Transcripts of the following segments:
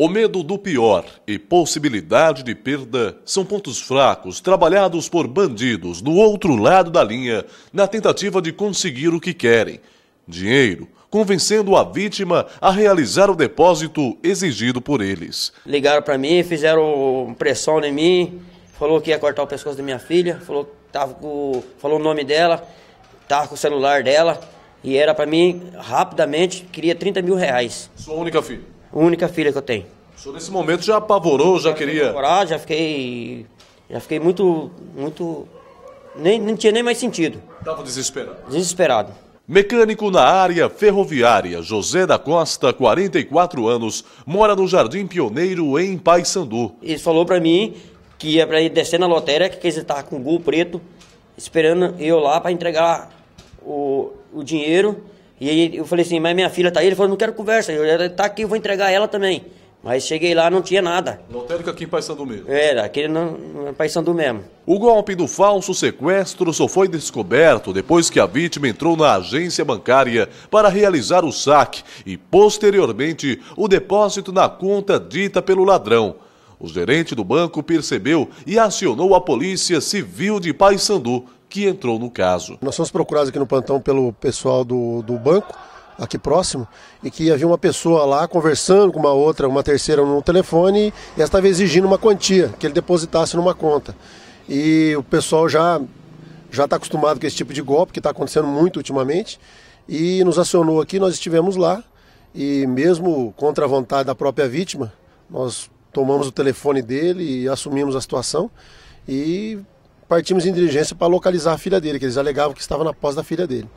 O medo do pior e possibilidade de perda são pontos fracos trabalhados por bandidos do outro lado da linha na tentativa de conseguir o que querem: dinheiro, convencendo a vítima a realizar o depósito exigido por eles. Ligaram para mim, fizeram pressão em mim, falou que ia cortar o pescoço da minha filha, falou, tava com, falou o nome dela, tava com o celular dela e era para mim rapidamente queria 30 mil reais. Sua única filha? Única filha que eu tenho. O senhor nesse momento já apavorou, já, já queria. Apavorar, já fiquei. Já fiquei muito. muito. Nem, não tinha nem mais sentido. Estava desesperado. Desesperado. Mecânico na área ferroviária, José da Costa, 44 anos, mora no Jardim Pioneiro, em Paysandu. Ele falou para mim que ia para ir descer na lotérica, que ele estava com o gol preto, esperando eu lá para entregar o, o dinheiro e aí eu falei assim, mas minha filha tá aí? Ele falou, não quero conversa, eu, tá aqui, eu vou entregar ela também. Mas cheguei lá, não tinha nada. Lotérica aqui em Paissandu mesmo? Era, aquele em Paissandu mesmo. O golpe do falso sequestro só foi descoberto depois que a vítima entrou na agência bancária para realizar o saque e, posteriormente, o depósito na conta dita pelo ladrão. O gerente do banco percebeu e acionou a Polícia Civil de Paissandu que entrou no caso. Nós fomos procurados aqui no plantão pelo pessoal do, do banco, aqui próximo, e que havia uma pessoa lá conversando com uma outra, uma terceira no telefone, e ela estava exigindo uma quantia que ele depositasse numa conta. E o pessoal já já está acostumado com esse tipo de golpe que está acontecendo muito ultimamente e nos acionou aqui, nós estivemos lá e mesmo contra a vontade da própria vítima, nós tomamos o telefone dele e assumimos a situação e partimos em diligência para localizar a filha dele, que eles alegavam que estava na posse da filha dele.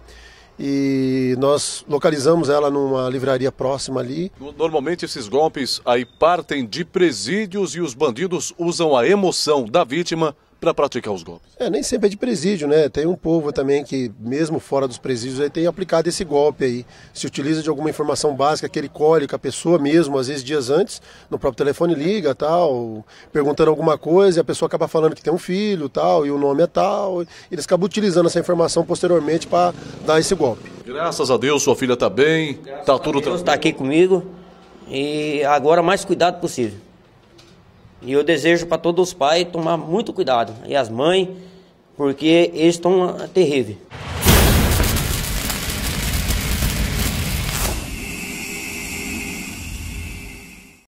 E nós localizamos ela numa livraria próxima ali. Normalmente esses golpes aí partem de presídios e os bandidos usam a emoção da vítima para praticar os golpes? É, nem sempre é de presídio, né? Tem um povo também que, mesmo fora dos presídios, aí tem aplicado esse golpe aí. Se utiliza de alguma informação básica que ele colhe com a pessoa mesmo, às vezes dias antes, no próprio telefone liga, tal, perguntando alguma coisa, e a pessoa acaba falando que tem um filho, tal, e o nome é tal. Eles acabam utilizando essa informação posteriormente para dar esse golpe. Graças a Deus, sua filha está bem, está tudo tranquilo. Está aqui comigo e agora mais cuidado possível. E eu desejo para todos os pais tomar muito cuidado e as mães, porque eles estão terríveis.